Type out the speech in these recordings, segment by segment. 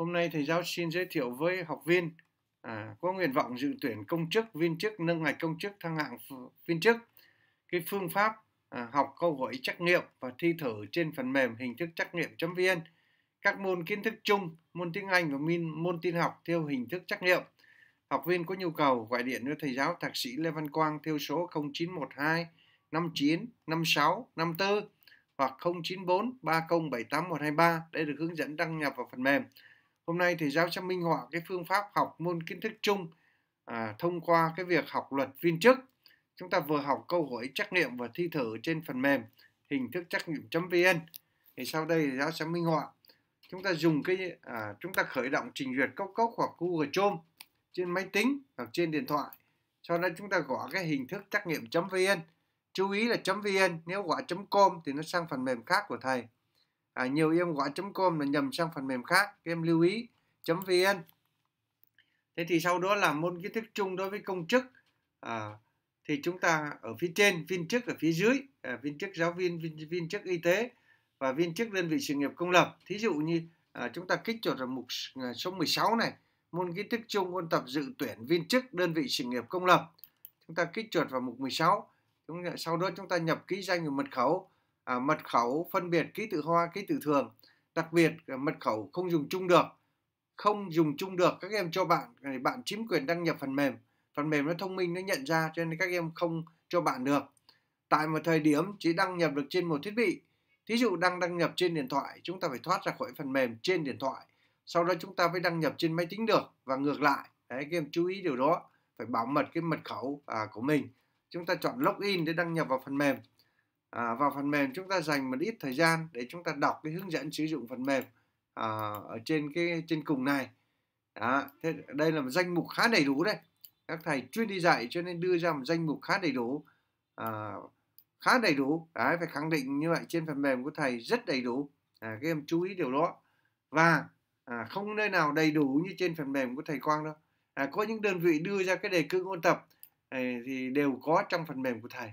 Hôm nay thầy giáo xin giới thiệu với học viên à, có nguyện vọng dự tuyển công chức, viên chức, nâng ngạch công chức, thăng hạng viên chức. Cái phương pháp à, học câu hỏi trắc nghiệm và thi thử trên phần mềm hình thức trắc nghiệm.vn. Các môn kiến thức chung, môn tiếng Anh và môn tin học theo hình thức trắc nghiệm. Học viên có nhu cầu gọi điện cho thầy giáo thạc sĩ Lê Văn Quang theo số 0912 59 56 54 hoặc 094 3078 123 để được hướng dẫn đăng nhập vào phần mềm hôm nay thì giáo sẽ minh họa cái phương pháp học môn kiến thức chung à, thông qua cái việc học luật viên chức chúng ta vừa học câu hỏi trắc nghiệm và thi thử trên phần mềm hình thức trắc nghiệm vn thì sau đây thì giáo sẽ minh họa chúng ta dùng cái à, chúng ta khởi động trình duyệt cốc cốc hoặc google chrome trên máy tính hoặc trên điện thoại sau đó chúng ta gõ cái hình thức trắc nghiệm vn chú ý là vn nếu gõ com thì nó sang phần mềm khác của thầy à, nhiều em gọi com là nhầm sang phần mềm khác các em lưu ý vn thế thì sau đó là môn kiến thức chung đối với công chức à, thì chúng ta ở phía trên viên chức ở phía dưới à, viên chức giáo viên viên, viên chức y tế và viên chức đơn vị sự nghiệp công lập thí dụ như à, chúng ta kích chuột ở mục à, số 16 này môn kiến thức chung ôn tập dự tuyển viên chức đơn vị sự nghiệp công lập chúng ta kích chuột vào mục 16 chúng sau đó chúng ta nhập ký danh và mật khẩu à, mật khẩu phân biệt ký tự hoa ký tự thường đặc biệt à, mật khẩu không dùng chung được không dùng chung được các em cho bạn bạn chiếm quyền đăng nhập phần mềm phần mềm nó thông minh nó nhận ra cho nên các em không cho bạn được tại một thời điểm chỉ đăng nhập được trên một thiết bị thí dụ đang đăng nhập trên điện thoại chúng ta phải thoát ra khỏi phần mềm trên điện thoại sau đó chúng ta mới đăng nhập trên máy tính được và ngược lại đấy các em chú ý điều đó phải bảo mật cái mật khẩu à, của mình chúng ta chọn login để đăng nhập vào phần mềm à, vào phần mềm chúng ta dành một ít thời gian để chúng ta đọc cái hướng dẫn sử dụng phần mềm à, ở trên cái trên cùng này đó, thế đây là một danh mục khá đầy đủ đấy các thầy chuyên đi dạy cho nên đưa ra một danh mục khá đầy đủ à, khá đầy đủ đấy phải khẳng định như vậy trên phần mềm của thầy rất đầy đủ à, các em chú ý điều đó và à, không nơi nào đầy đủ như trên phần mềm của thầy Quang đâu à, có những đơn vị đưa ra cái đề cương ôn tập à, thì đều có trong phần mềm của thầy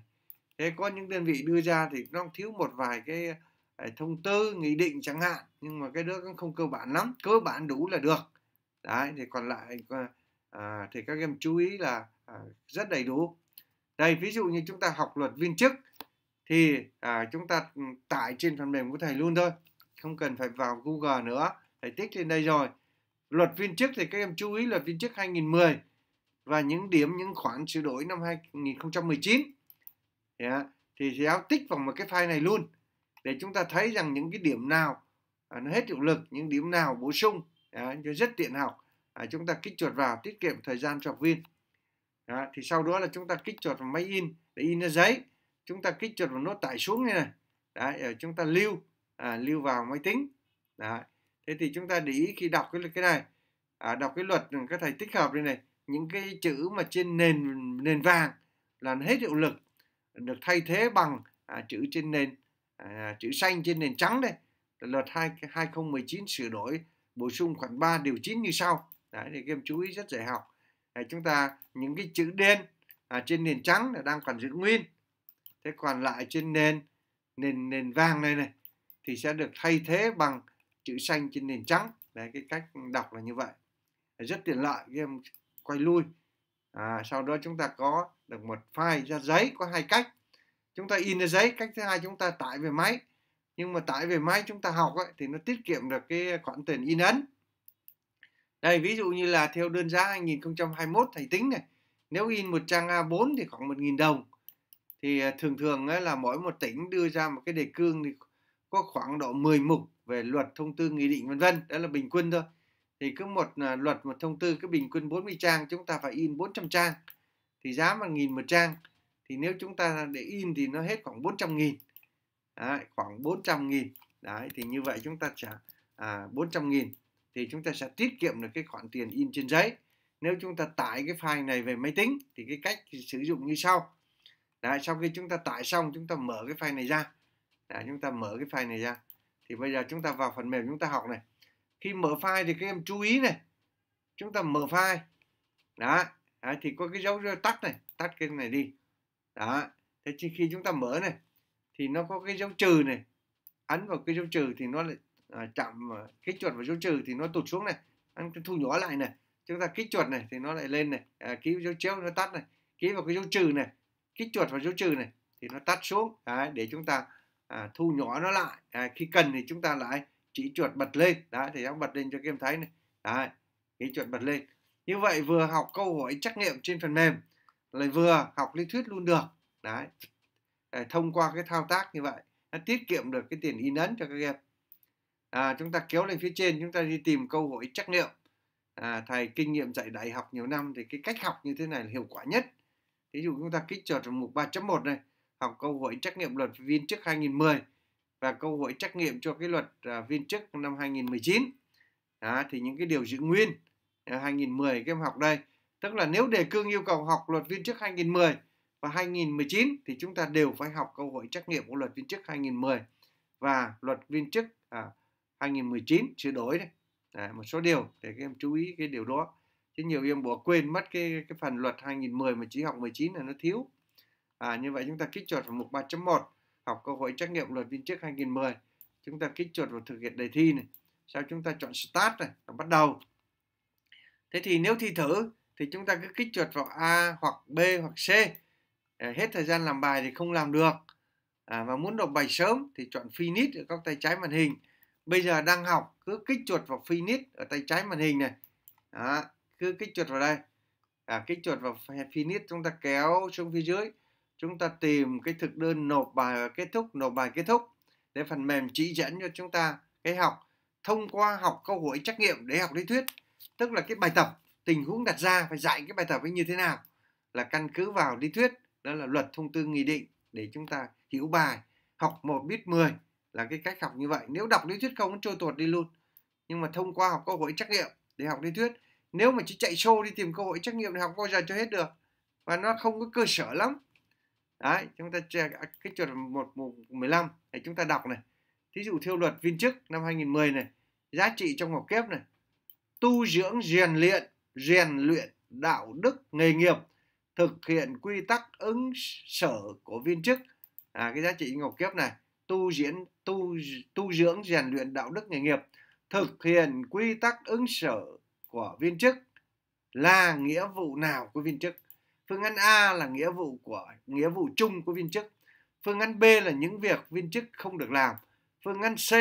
thế có những đơn vị đưa ra thì nó thiếu một vài cái à, thông tư nghị định chẳng hạn nhưng mà cái đó cũng không cơ bản lắm cơ bản đủ là được đấy thì còn lại à, à thì các em chú ý là à, rất đầy đủ đây ví dụ như chúng ta học luật viên chức thì à, chúng ta ừ, tải trên phần mềm của thầy luôn thôi không cần phải vào Google nữa thầy tích lên đây rồi luật viên chức thì các em chú ý luật viên chức 2010 và những điểm những khoản sửa đổi năm 2019 yeah, dạ. thì giáo tích vào một cái file này luôn để chúng ta thấy rằng những cái điểm nào à, nó hết hiệu lực những điểm nào bổ sung à, rất tiện học à, chúng ta kích chuột vào tiết kiệm thời gian cho học viên à, thì sau đó là chúng ta kích chuột vào máy in để in ra giấy chúng ta kích chuột vào nốt tải xuống như này đấy rồi chúng ta lưu à, lưu vào máy tính đấy thế thì chúng ta để ý khi đọc cái cái này à, đọc cái luật ừ, các thầy tích hợp đây này những cái chữ mà trên nền nền vàng là hết hiệu lực được thay thế bằng à, chữ trên nền à, chữ xanh trên nền trắng đây luật 2, 2019 sửa đổi bổ sung khoảng 3 điều 9 như sau đấy thì các chú ý rất dễ học à, chúng ta những cái chữ đen à, trên nền trắng là đang còn giữ nguyên thế còn lại trên nền nền nền vàng này này thì sẽ được thay thế bằng chữ xanh trên nền trắng đấy cái cách đọc là như vậy rất tiện lợi các quay lui à, sau đó chúng ta có được một file ra giấy có hai cách chúng ta in ra giấy cách thứ hai chúng ta tải về máy nhưng mà tải về máy chúng ta học ấy, thì nó tiết kiệm được cái khoản tiền in ấn đây ví dụ như là theo đơn giá 2021 thầy tính này nếu in một trang A4 thì khoảng 1.000 đồng thì à, thường thường ấy là mỗi một tỉnh đưa ra một cái đề cương thì có khoảng độ 10 mục về luật thông tư nghị định vân vân đó là bình quân thôi thì cứ một à, luật một thông tư cứ bình quân 40 trang chúng ta phải in 400 trang thì giá 1 nghìn một trang thì nếu chúng ta để in thì nó hết khoảng 400 nghìn đấy, khoảng 400 nghìn đấy thì như vậy chúng ta trả à, 400 nghìn thì chúng ta sẽ tiết kiệm được cái khoản tiền in trên giấy nếu chúng ta tải cái file này về máy tính thì cái cách thì sử dụng như sau đấy, sau khi chúng ta tải xong chúng ta mở cái file này ra đấy, chúng ta mở cái file này ra thì bây giờ chúng ta vào phần mềm chúng ta học này khi mở file thì các em chú ý này chúng ta mở file đó à, thì có cái dấu tắt này tắt cái này đi đó thế khi chúng ta mở này thì nó có cái dấu trừ này ấn vào cái dấu trừ thì nó lại à, chạm kích chuột vào dấu trừ thì nó tụt xuống này ăn thu nhỏ lại này chúng ta kích chuột này thì nó lại lên này à, ký dấu chéo nó tắt này ký vào cái dấu trừ này kích chuột vào dấu trừ này thì nó tắt xuống à, để chúng ta à, thu nhỏ nó lại à, khi cần thì chúng ta lại chỉ chuột bật lên đó thì em bật lên cho các em thấy này đó, cái chuột bật lên như vậy vừa học câu hỏi trắc nghiệm trên phần mềm, lại vừa học lý thuyết luôn được. Đấy. Để thông qua cái thao tác như vậy, nó tiết kiệm được cái tiền in ấn cho các em. À, chúng ta kéo lên phía trên, chúng ta đi tìm câu hỏi trắc nghiệm. À, thầy kinh nghiệm dạy đại học nhiều năm thì cái cách học như thế này là hiệu quả nhất. Ví dụ chúng ta kích chọn trong mục 3.1 này, học câu hỏi trắc nghiệm luật viên chức 2010 và câu hỏi trắc nghiệm cho cái luật à, viên chức năm 2019. Đó, thì những cái điều giữ nguyên 2010 ờ, các em học đây. Tức là nếu đề cương yêu cầu học luật viên chức 2010 và 2019 thì chúng ta đều phải học câu hỏi trắc nghiệm của luật viên chức 2010 và luật viên chức à, 2019 sửa đổi đấy. À, một số điều để các em chú ý cái điều đó. Chứ nhiều em bỏ quên mất cái cái phần luật 2010 mà chỉ học 19 là nó thiếu. À, như vậy chúng ta kích chuột vào mục 3.1 học câu hỏi trắc nghiệm luật viên chức 2010. Chúng ta kích chuột vào thực hiện đề thi này. Sau chúng ta chọn Start này, bắt đầu. Thế thì nếu thi thử thì chúng ta cứ kích chuột vào A hoặc B hoặc C. Ờ, hết thời gian làm bài thì không làm được. À, và muốn đọc bài sớm thì chọn finish ở góc tay trái màn hình. Bây giờ đang học cứ kích chuột vào finish ở tay trái màn hình này. Đó, cứ kích chuột vào đây. À, kích chuột vào finish chúng ta kéo xuống phía dưới. Chúng ta tìm cái thực đơn nộp bài kết thúc, nộp bài kết thúc. Để phần mềm chỉ dẫn cho chúng ta cái học thông qua học câu hỏi trắc nghiệm để học lý thuyết tức là cái bài tập tình huống đặt ra phải giải cái bài tập ấy như thế nào là căn cứ vào lý thuyết đó là luật thông tư nghị định để chúng ta hiểu bài học một biết 10 là cái cách học như vậy nếu đọc lý thuyết không nó trôi tuột đi luôn nhưng mà thông qua học câu hỏi trắc nghiệm để học lý thuyết nếu mà chỉ chạy xô đi tìm câu hỏi trắc nghiệm thì học bao giờ cho hết được và nó không có cơ sở lắm đấy chúng ta à, cái chuẩn một mười lăm chúng ta đọc này thí dụ theo luật viên chức năm 2010 này giá trị trong học kép này tu dưỡng rèn luyện, rèn luyện đạo đức nghề nghiệp, thực hiện quy tắc ứng sở của viên chức. À, cái giá trị ngọc kiếp này, tu diễn tu tu dưỡng rèn luyện đạo đức nghề nghiệp, thực hiện quy tắc ứng sở của viên chức là nghĩa vụ nào của viên chức? Phương án A là nghĩa vụ của nghĩa vụ chung của viên chức. Phương án B là những việc viên chức không được làm. Phương án C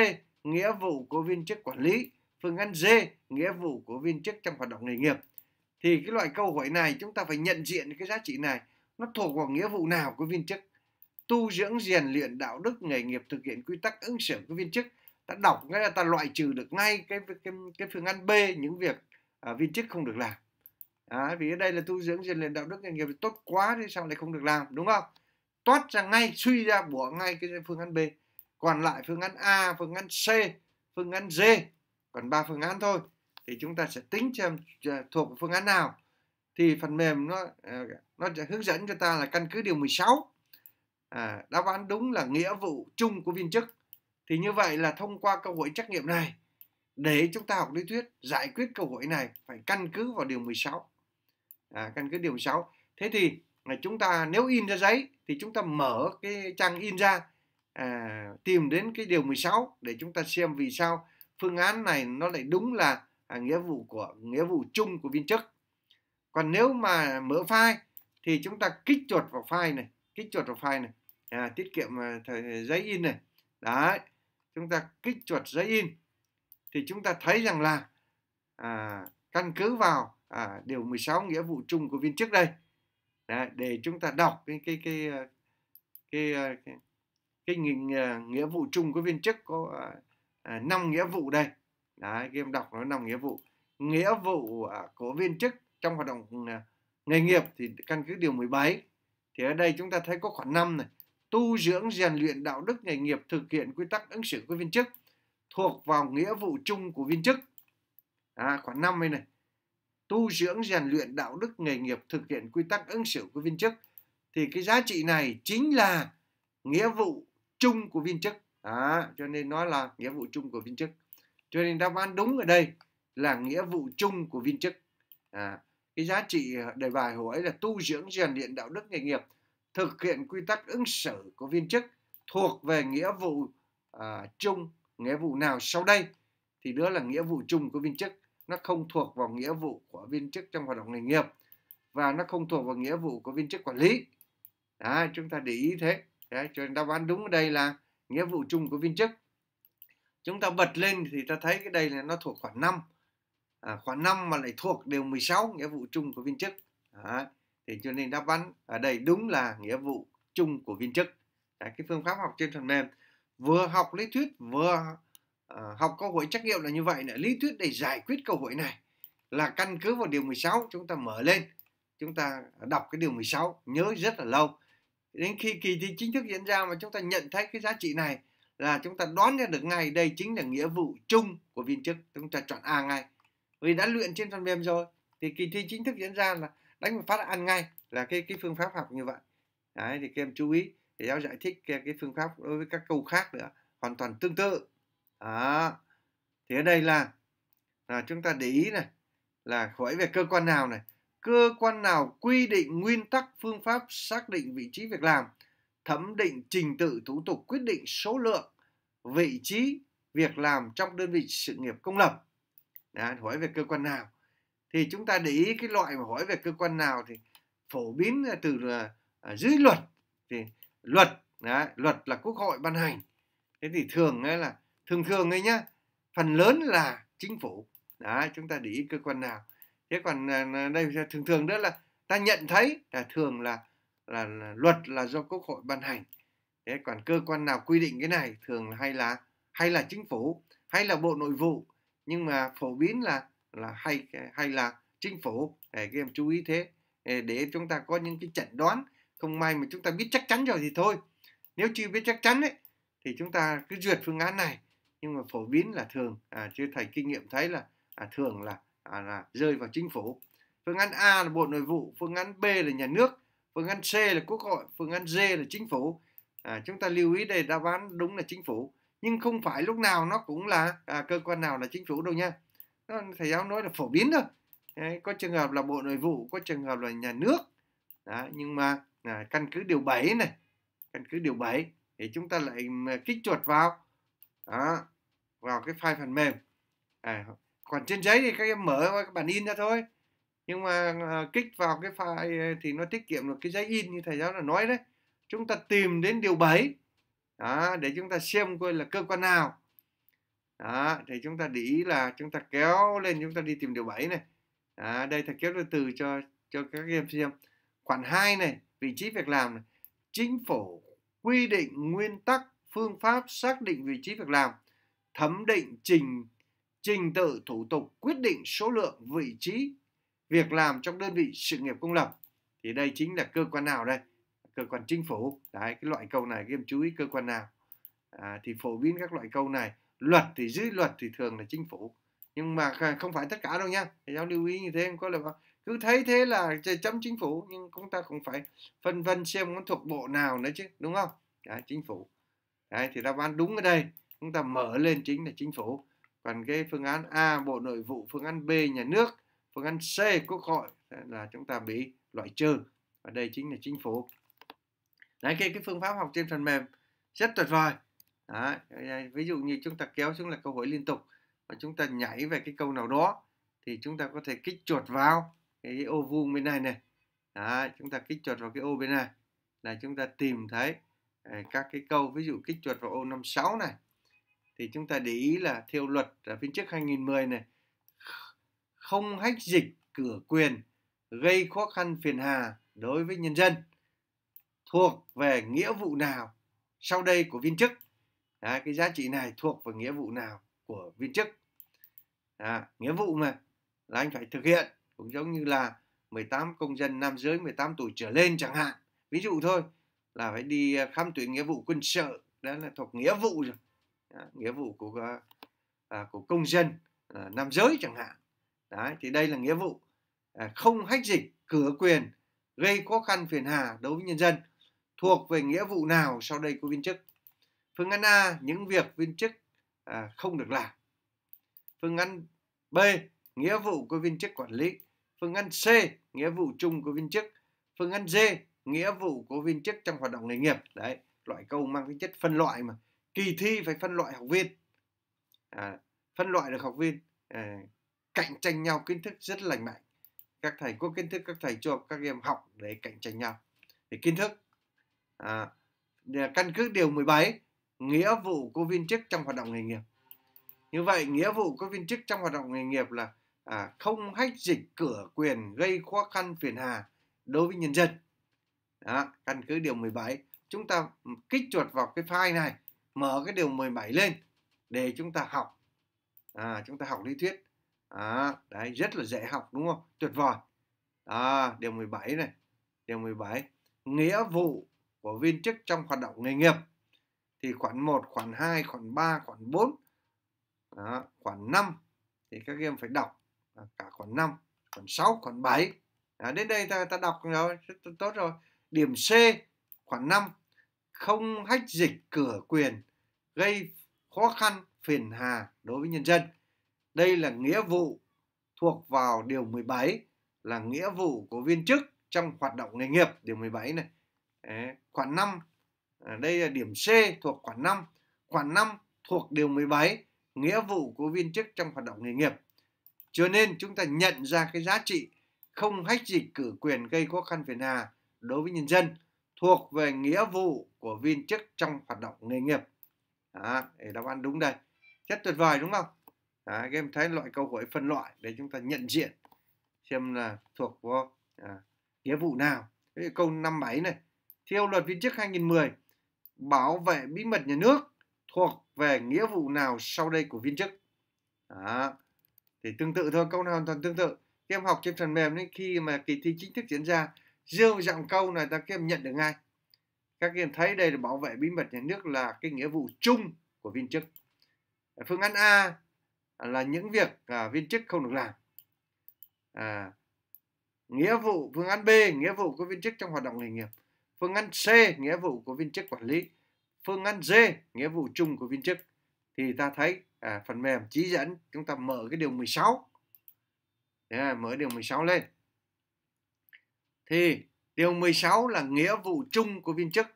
nghĩa vụ của viên chức quản lý phương án D nghĩa vụ của viên chức trong hoạt động nghề nghiệp thì cái loại câu hỏi này chúng ta phải nhận diện cái giá trị này nó thuộc vào nghĩa vụ nào của viên chức tu dưỡng rèn luyện đạo đức nghề nghiệp thực hiện quy tắc ứng xử của viên chức ta đọc cái là ta loại trừ được ngay cái cái, cái phương án B những việc à, viên chức không được làm à, vì ở đây là tu dưỡng rèn luyện đạo đức nghề nghiệp tốt quá thì sao lại không được làm đúng không toát ra ngay suy ra bỏ ngay cái phương án B còn lại phương án A phương án C phương án D còn ba phương án thôi thì chúng ta sẽ tính xem à, thuộc phương án nào thì phần mềm nó à, nó sẽ hướng dẫn cho ta là căn cứ điều 16 à, đáp án đúng là nghĩa vụ chung của viên chức thì như vậy là thông qua câu hỏi trắc nghiệm này để chúng ta học lý thuyết giải quyết câu hỏi này phải căn cứ vào điều 16 à, căn cứ điều 16 thế thì là chúng ta nếu in ra giấy thì chúng ta mở cái trang in ra à, tìm đến cái điều 16 để chúng ta xem vì sao phương án này nó lại đúng là à, nghĩa vụ của nghĩa vụ chung của viên chức còn nếu mà mở file thì chúng ta kích chuột vào file này kích chuột vào file này à, tiết kiệm à, thời giấy in này đấy chúng ta kích chuột giấy in thì chúng ta thấy rằng là à, căn cứ vào à, điều 16 nghĩa vụ chung của viên chức đây đấy, để chúng ta đọc cái cái cái à, cái cái, cái, cái, cái, cái, cái, cái, cái nghĩa vụ chung của viên chức có À, năm nghĩa vụ đây đấy game đọc nó năm nghĩa vụ nghĩa vụ à, của viên chức trong hoạt động à, nghề nghiệp thì căn cứ điều 17 thì ở đây chúng ta thấy có khoảng 5 này tu dưỡng rèn luyện đạo đức nghề nghiệp thực hiện quy tắc ứng xử của viên chức thuộc vào nghĩa vụ chung của viên chức à, khoảng đây này tu dưỡng rèn luyện đạo đức nghề nghiệp thực hiện quy tắc ứng xử của viên chức thì cái giá trị này chính là nghĩa vụ chung của viên chức à, cho nên nó là nghĩa vụ chung của viên chức cho nên đáp án đúng ở đây là nghĩa vụ chung của viên chức à, cái giá trị đề bài hồ ấy là tu dưỡng rèn luyện đạo đức nghề nghiệp thực hiện quy tắc ứng xử của viên chức thuộc về nghĩa vụ à, chung nghĩa vụ nào sau đây thì đó là nghĩa vụ chung của viên chức nó không thuộc vào nghĩa vụ của viên chức trong hoạt động nghề nghiệp và nó không thuộc vào nghĩa vụ của viên chức quản lý Đấy, chúng ta để ý thế Đấy, cho nên đáp án đúng ở đây là nghĩa vụ chung của viên chức chúng ta bật lên thì ta thấy cái đây là nó thuộc khoản 5 à, khoản 5 mà lại thuộc điều 16 nghĩa vụ chung của viên chức à, thì cho nên đáp án ở đây đúng là nghĩa vụ chung của viên chức Đấy, cái phương pháp học trên phần mềm vừa học lý thuyết vừa à, học câu hỏi trắc nghiệm là như vậy này lý thuyết để giải quyết câu hỏi này là căn cứ vào điều 16 chúng ta mở lên chúng ta đọc cái điều 16 nhớ rất là lâu đến khi kỳ thi chính thức diễn ra mà chúng ta nhận thấy cái giá trị này là chúng ta đoán ra được ngay đây chính là nghĩa vụ chung của viên chức chúng ta chọn A ngay vì đã luyện trên phần mềm rồi thì kỳ thi chính thức diễn ra là đánh một phát ăn ngay là cái cái phương pháp học như vậy đấy thì các em chú ý thì giáo giải thích cái, cái phương pháp đối với các câu khác nữa hoàn toàn tương tự đó thì ở đây là là chúng ta để ý này là hỏi về cơ quan nào này cơ quan nào quy định nguyên tắc phương pháp xác định vị trí việc làm, thẩm định trình tự thủ tục quyết định số lượng, vị trí việc làm trong đơn vị sự nghiệp công lập. Đấy, hỏi về cơ quan nào. Thì chúng ta để ý cái loại mà hỏi về cơ quan nào thì phổ biến là từ là à, dưới luật thì luật đấy, luật là quốc hội ban hành thế thì thường ấy là thường thường ấy nhá phần lớn là chính phủ đấy chúng ta để ý cơ quan nào thế còn à, đây thường thường đó là ta nhận thấy là thường là là luật là do quốc hội ban hành thế còn cơ quan nào quy định cái này thường hay là hay là chính phủ hay là bộ nội vụ nhưng mà phổ biến là là hay hay là chính phủ để các em chú ý thế để chúng ta có những cái chẩn đoán không may mà chúng ta biết chắc chắn rồi thì thôi nếu chưa biết chắc chắn ấy thì chúng ta cứ duyệt phương án này nhưng mà phổ biến là thường à, chứ thầy kinh nghiệm thấy là à, thường là à, là rơi vào chính phủ phương án A là bộ nội vụ phương án B là nhà nước phương án C là quốc hội phương án D là chính phủ à, chúng ta lưu ý đây đáp án đúng là chính phủ nhưng không phải lúc nào nó cũng là à, cơ quan nào là chính phủ đâu nha thầy giáo nói là phổ biến thôi Đấy, có trường hợp là bộ nội vụ có trường hợp là nhà nước Đó, nhưng mà à, căn cứ điều 7 này căn cứ điều 7 thì chúng ta lại à, kích chuột vào Đó, vào cái file phần mềm à, còn trên giấy thì các em mở các bản in ra thôi nhưng mà ờ, kích vào cái file ờ, thì nó tiết kiệm được cái giấy in như thầy giáo đã nói đấy chúng ta tìm đến điều 7 đó, để chúng ta xem coi là cơ quan nào đó, thì chúng ta để ý là chúng ta kéo lên chúng ta đi tìm điều 7 này đó, đây thầy kéo từ từ cho cho các em xem khoản 2 này vị trí việc làm này. chính phủ quy định nguyên tắc phương pháp xác định vị trí việc làm thẩm định trình trình tự thủ tục quyết định số lượng vị trí việc làm trong đơn vị sự nghiệp công lập thì đây chính là cơ quan nào đây cơ quan chính phủ đấy cái loại câu này các chú ý cơ quan nào à, thì phổ biến các loại câu này luật thì dưới luật thì thường là chính phủ nhưng mà không phải tất cả đâu nha thầy giáo lưu ý như thế có là cứ thấy thế là chấm chính phủ nhưng chúng ta cũng phải phân vân xem nó thuộc bộ nào nữa chứ đúng không đấy, chính phủ đấy thì đáp án đúng ở đây chúng ta mở lên chính là chính phủ còn cái phương án A Bộ Nội vụ phương án B nhà nước phương án C Quốc hội là chúng ta bị loại trừ và đây chính là chính phủ đấy cái cái phương pháp học trên phần mềm rất tuyệt vời đấy, ví dụ như chúng ta kéo xuống là câu hỏi liên tục và chúng ta nhảy về cái câu nào đó thì chúng ta có thể kích chuột vào cái ô vuông bên này này đấy, chúng ta kích chuột vào cái ô bên này là chúng ta tìm thấy à, các cái câu ví dụ kích chuột vào ô 56 này thì chúng ta để ý là theo luật ở phiên chức 2010 này không hách dịch cửa quyền gây khó khăn phiền hà đối với nhân dân thuộc về nghĩa vụ nào sau đây của viên chức Đấy, cái giá trị này thuộc vào nghĩa vụ nào của viên chức à, nghĩa vụ mà là anh phải thực hiện cũng giống như là 18 công dân nam giới 18 tuổi trở lên chẳng hạn ví dụ thôi là phải đi à, khám tuyển nghĩa vụ quân sự đó là thuộc nghĩa vụ rồi À, nghĩa vụ của à, à, của công dân nam giới chẳng hạn đấy thì đây là nghĩa vụ không hách dịch cửa quyền gây khó khăn phiền hà đối với nhân dân thuộc về nghĩa vụ nào sau đây của viên chức phương án a những việc viên chức không được làm phương án b nghĩa vụ của viên chức quản lý phương án c nghĩa vụ chung của viên chức phương án d nghĩa vụ của viên chức trong hoạt động nghề nghiệp đấy loại câu mang tính chất phân loại mà kỳ thi phải phân loại học viên à, phân loại được học viên à, cạnh tranh nhau kiến thức rất lành mạnh các thầy có kiến thức các thầy cho các em học để cạnh tranh nhau để kiến thức à, căn cứ điều 17 nghĩa vụ của viên chức trong hoạt động nghề nghiệp như vậy nghĩa vụ của viên chức trong hoạt động nghề nghiệp là à, không hách dịch cửa quyền gây khó khăn phiền hà đối với nhân dân đó, căn cứ điều 17 chúng ta kích chuột vào cái file này mở cái điều 17 lên để chúng ta học à, chúng ta học lý thuyết à, đấy rất là dễ học đúng không tuyệt vời à, điều 17 này điều 17 nghĩa vụ của viên chức trong hoạt động nghề nghiệp thì khoản 1, khoản 2, khoản 3, khoản 4 đó, khoản 5 thì các em phải đọc à, cả khoản 5, khoản 6, khoản 7 à, đến đây ta, ta đọc rồi tốt rồi điểm C khoản 5 không hách dịch cửa quyền gây khó khăn phiền hà đối với nhân dân. Đây là nghĩa vụ thuộc vào điều 17 là nghĩa vụ của viên chức trong hoạt động nghề nghiệp điều 17 này. Đấy, khoản 5 à, đây là điểm C thuộc khoản 5. Khoản 5 thuộc điều 17 nghĩa vụ của viên chức trong hoạt động nghề nghiệp. Cho nên chúng ta nhận ra cái giá trị không hách dịch cử quyền gây khó khăn phiền hà đối với nhân dân thuộc về nghĩa vụ của viên chức trong hoạt động nghề nghiệp đó, đáp án đúng đây rất tuyệt vời đúng không đó, các em thấy loại câu hỏi phân loại để chúng ta nhận diện xem là thuộc vào à, nghĩa vụ nào câu câu 57 này theo luật viên chức 2010 bảo vệ bí mật nhà nước thuộc về nghĩa vụ nào sau đây của viên chức đó. thì tương tự thôi câu nào hoàn toàn tương tự các em học trên phần mềm đến khi mà kỳ thi chính thức diễn ra rêu dạng câu này ta các nhận được ngay các em thấy đây là bảo vệ bí mật nhà nước là cái nghĩa vụ chung của viên chức phương án a là những việc à, viên chức không được làm à, nghĩa vụ phương án b nghĩa vụ của viên chức trong hoạt động nghề nghiệp phương án c nghĩa vụ của viên chức quản lý phương án d nghĩa vụ chung của viên chức thì ta thấy à, phần mềm chỉ dẫn chúng ta mở cái điều 16 sáu mở điều 16 lên thì điều 16 là nghĩa vụ chung của viên chức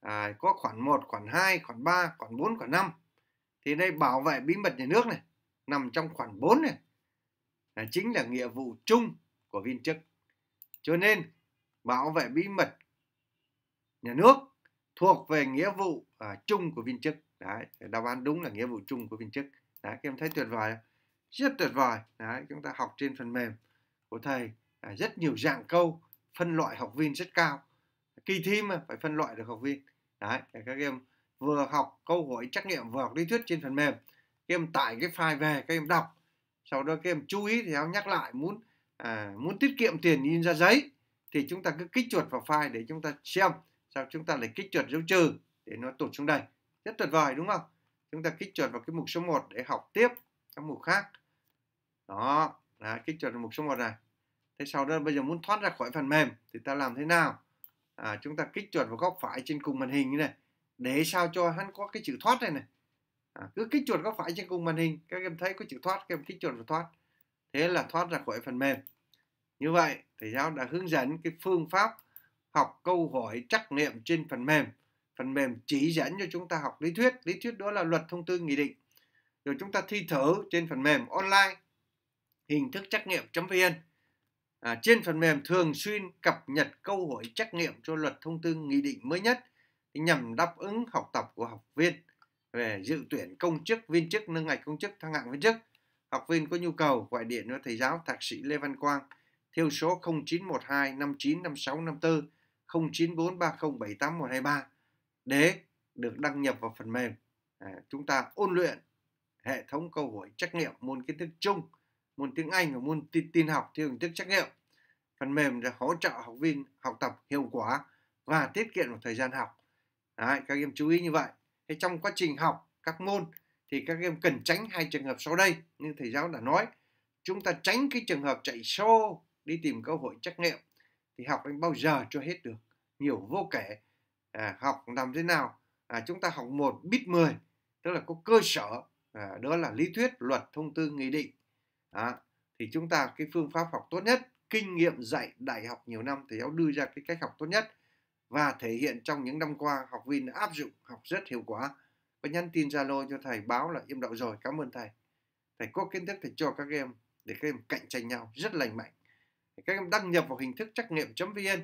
à, có khoản 1, khoản 2, khoản 3, khoản 4, khoản 5 thì đây bảo vệ bí mật nhà nước này nằm trong khoản 4 này là chính là nghĩa vụ chung của viên chức cho nên bảo vệ bí mật nhà nước thuộc về nghĩa vụ à, chung của viên chức đấy đáp án đúng là nghĩa vụ chung của viên chức đấy các em thấy tuyệt vời rất tuyệt vời đấy chúng ta học trên phần mềm của thầy à, rất nhiều dạng câu phân loại học viên rất cao kỳ thi mà phải phân loại được học viên đấy để các em vừa học câu hỏi trắc nghiệm vừa học lý thuyết trên phần mềm các em tải cái file về các em đọc sau đó các em chú ý thì em nhắc lại muốn à, muốn tiết kiệm tiền in ra giấy thì chúng ta cứ kích chuột vào file để chúng ta xem sau chúng ta lại kích chuột dấu trừ để nó tụt xuống đây rất tuyệt vời đúng không chúng ta kích chuột vào cái mục số 1 để học tiếp các mục khác đó là kích chuột vào mục số 1 này thế sau đó bây giờ muốn thoát ra khỏi phần mềm thì ta làm thế nào à, chúng ta kích chuột vào góc phải trên cùng màn hình như này để sao cho hắn có cái chữ thoát này này à, cứ kích chuột góc phải trên cùng màn hình các em thấy có chữ thoát các em kích chuột vào thoát thế là thoát ra khỏi phần mềm như vậy thầy giáo đã hướng dẫn cái phương pháp học câu hỏi trắc nghiệm trên phần mềm phần mềm chỉ dẫn cho chúng ta học lý thuyết lý thuyết đó là luật thông tư nghị định rồi chúng ta thi thử trên phần mềm online hình thức trắc nghiệm chấm vn à, trên phần mềm thường xuyên cập nhật câu hỏi trắc nghiệm cho luật thông tư nghị định mới nhất nhằm đáp ứng học tập của học viên về dự tuyển công chức viên chức nâng ngạch công chức thăng hạng viên chức học viên có nhu cầu gọi điện cho thầy giáo thạc sĩ Lê Văn Quang theo số 0912 59 56 54 094 30 78 123 để được đăng nhập vào phần mềm à, chúng ta ôn luyện hệ thống câu hỏi trắc nghiệm môn kiến thức chung môn tiếng Anh và môn tin, tin học theo hình thức trắc nghiệm. Phần mềm sẽ hỗ trợ học viên học tập hiệu quả và tiết kiệm được thời gian học. Đấy, các em chú ý như vậy. Thế trong quá trình học các môn thì các em cần tránh hai trường hợp sau đây như thầy giáo đã nói. Chúng ta tránh cái trường hợp chạy xô đi tìm cơ hội trắc nghiệm thì học anh bao giờ cho hết được nhiều vô kể à, học làm thế nào à, chúng ta học một biết 10 tức là có cơ sở à, đó là lý thuyết luật thông tư nghị định đó. Thì chúng ta cái phương pháp học tốt nhất, kinh nghiệm dạy đại học nhiều năm thì giáo đưa ra cái cách học tốt nhất và thể hiện trong những năm qua học viên đã áp dụng học rất hiệu quả và nhắn tin Zalo cho thầy báo là em đậu rồi cảm ơn thầy thầy có kiến thức thầy cho các em để các em cạnh tranh nhau rất lành mạnh các em đăng nhập vào hình thức trắc nghiệm.vn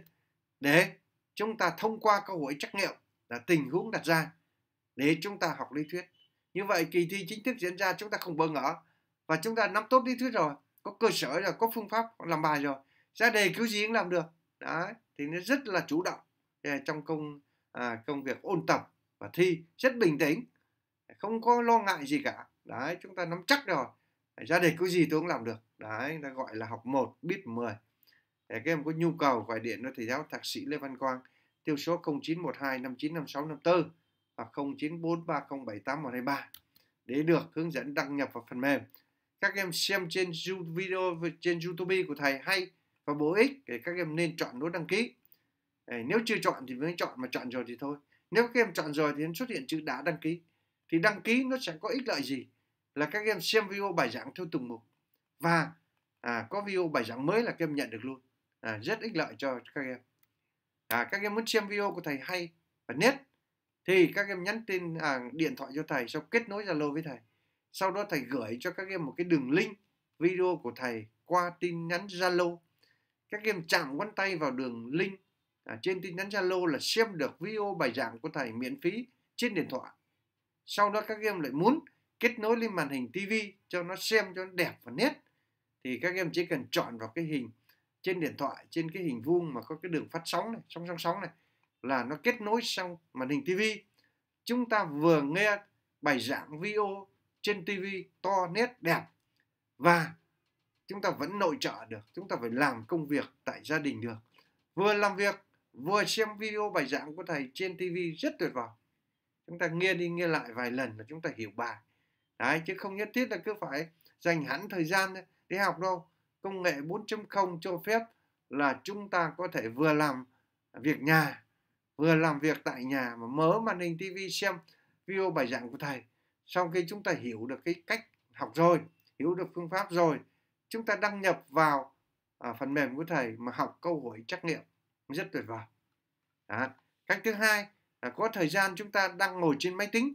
để chúng ta thông qua câu hỏi trắc nghiệm là tình huống đặt ra để chúng ta học lý thuyết như vậy kỳ thi chính thức diễn ra chúng ta không bơ ngỡ và chúng ta nắm tốt lý thuyết rồi có cơ sở rồi có phương pháp làm bài rồi ra đề cứu gì cũng làm được đấy thì nó rất là chủ động trong công à, công việc ôn tập và thi rất bình tĩnh không có lo ngại gì cả đấy chúng ta nắm chắc rồi ra đề cứu gì tôi cũng làm được đấy người ta gọi là học 1 biết 10 để các em có nhu cầu gọi điện cho thầy giáo thạc sĩ Lê Văn Quang tiêu số 0912 595654 hoặc 0943078123 để được hướng dẫn đăng nhập vào phần mềm các em xem trên video trên YouTube của thầy hay và bổ ích để các em nên chọn nút đăng ký. nếu chưa chọn thì mới chọn mà chọn rồi thì thôi. Nếu các em chọn rồi thì xuất hiện chữ đã đăng ký. Thì đăng ký nó sẽ có ích lợi gì? Là các em xem video bài giảng theo từng mục và à, có video bài giảng mới là các em nhận được luôn. À, rất ích lợi cho các em. À, các em muốn xem video của thầy hay và nét thì các em nhắn tin à, điện thoại cho thầy sau kết nối Zalo với thầy sau đó thầy gửi cho các em một cái đường link video của thầy qua tin nhắn Zalo các em chạm ngón tay vào đường link à, trên tin nhắn Zalo là xem được video bài giảng của thầy miễn phí trên điện thoại sau đó các em lại muốn kết nối lên màn hình TV cho nó xem cho nó đẹp và nét thì các em chỉ cần chọn vào cái hình trên điện thoại trên cái hình vuông mà có cái đường phát sóng này sóng sóng sóng này là nó kết nối sang màn hình TV chúng ta vừa nghe bài giảng video trên TV to nét đẹp và chúng ta vẫn nội trợ được chúng ta phải làm công việc tại gia đình được vừa làm việc vừa xem video bài giảng của thầy trên TV rất tuyệt vời chúng ta nghe đi nghe lại vài lần là chúng ta hiểu bài đấy chứ không nhất thiết là cứ phải dành hẳn thời gian để học đâu công nghệ 4.0 cho phép là chúng ta có thể vừa làm việc nhà vừa làm việc tại nhà mà mở màn hình TV xem video bài giảng của thầy sau khi chúng ta hiểu được cái cách học rồi hiểu được phương pháp rồi chúng ta đăng nhập vào à, phần mềm của thầy mà học câu hỏi trắc nghiệm rất tuyệt vời Đó. cách thứ hai là có thời gian chúng ta đang ngồi trên máy tính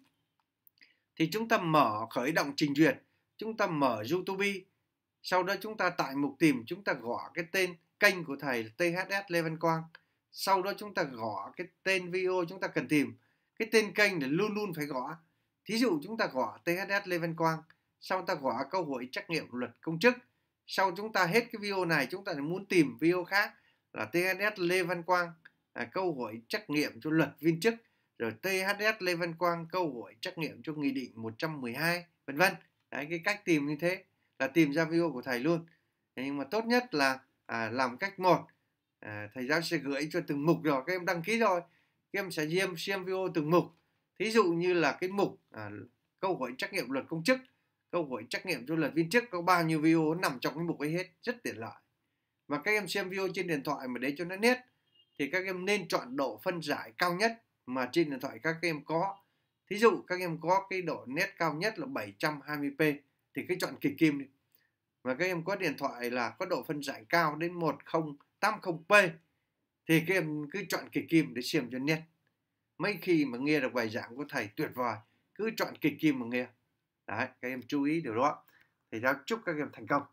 thì chúng ta mở khởi động trình duyệt chúng ta mở youtube sau đó chúng ta tại mục tìm chúng ta gõ cái tên kênh của thầy THS Lê Văn Quang sau đó chúng ta gõ cái tên video chúng ta cần tìm cái tên kênh là luôn luôn phải gõ Thí dụ chúng ta gõ THS Lê Văn Quang, sau ta gõ câu hỏi trắc nghiệm luật công chức. Sau chúng ta hết cái video này chúng ta muốn tìm video khác là THS Lê Văn Quang là câu hỏi trắc nghiệm cho luật viên chức rồi THS Lê Văn Quang câu hỏi trắc nghiệm cho nghị định 112 vân vân đấy cái cách tìm như thế là tìm ra video của thầy luôn nhưng mà tốt nhất là à, làm cách một à, thầy giáo sẽ gửi cho từng mục rồi các em đăng ký rồi các em sẽ xem xem video từng mục thí dụ như là cái mục à, câu hỏi trắc nghiệm luật công chức câu hỏi trắc nghiệm cho luật viên chức có bao nhiêu video nằm trong cái mục ấy hết rất tiện lợi và các em xem video trên điện thoại mà để cho nó nét thì các em nên chọn độ phân giải cao nhất mà trên điện thoại các em có thí dụ các em có cái độ nét cao nhất là 720p thì cái chọn kỳ kim đi mà các em có điện thoại là có độ phân giải cao đến 1080p thì các em cứ chọn kỳ kim để xem cho nét mấy khi mà nghe được bài giảng của thầy tuyệt vời cứ chọn kịch kim mà nghe đấy các em chú ý điều đó thầy giáo chúc các em thành công